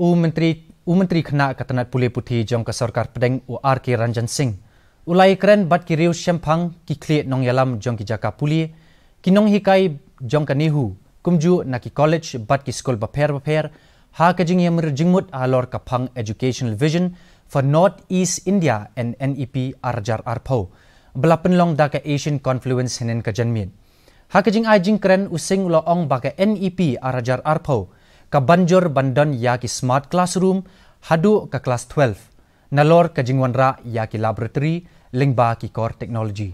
U Menteri U Menteri Kena Ketenat Pulih Putih Jong ke Sarkar Pedeng U K Ranjan Singh. Ulai keren bat ki riu syempang ki kliat nong yalam jong ki jaka puli, ki nong hikai jong ka nihu, kumju na ki college bat ki skol bapher bapher, ha ka jing yamir jingmut alor ka pang educational vision for North East India and NEP Arjar Arpo, belapen long da ka Asian Confluence hinen ka janmin. Ha ka jing ai jing keren using lo ong ba NEP Arjar Arpo, ka banjor bandan ya smart classroom hadu ka class 12 nalor ka jingwan ra ya laboratory lingba ki core technology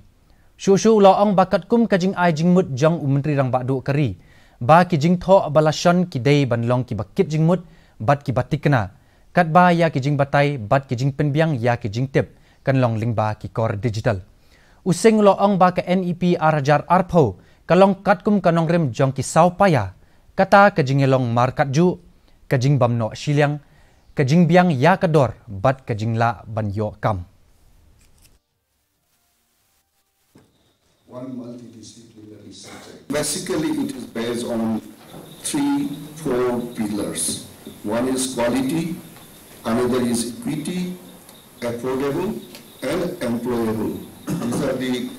shu shu la ang bakat kum ka jing ai jing mut jang umri rang ba du kari ba ki jing tho balashan ki dei ban long ki bakit jing mut bat ki batikna kat ba ya ki jing batai bat ki jing pen biang ya ki jing tip kan long lingba ki core digital useng lo ang ba ka nep arajar arpo kalong katkum kanongrem jong ki saupaya paya kata kajing elong market ju, kajing bamno siliang, kajing biang ya kador, bat kajing la ban yo kam. One multidisciplinary Basically, it is based on three, four pillars. One is quality, another is equity, affordable, and employable. These are the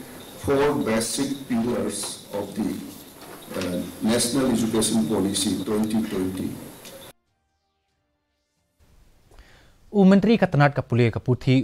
four basic pillars of the national education policy 2020 उमंत्री का का पुलिया कपूर थी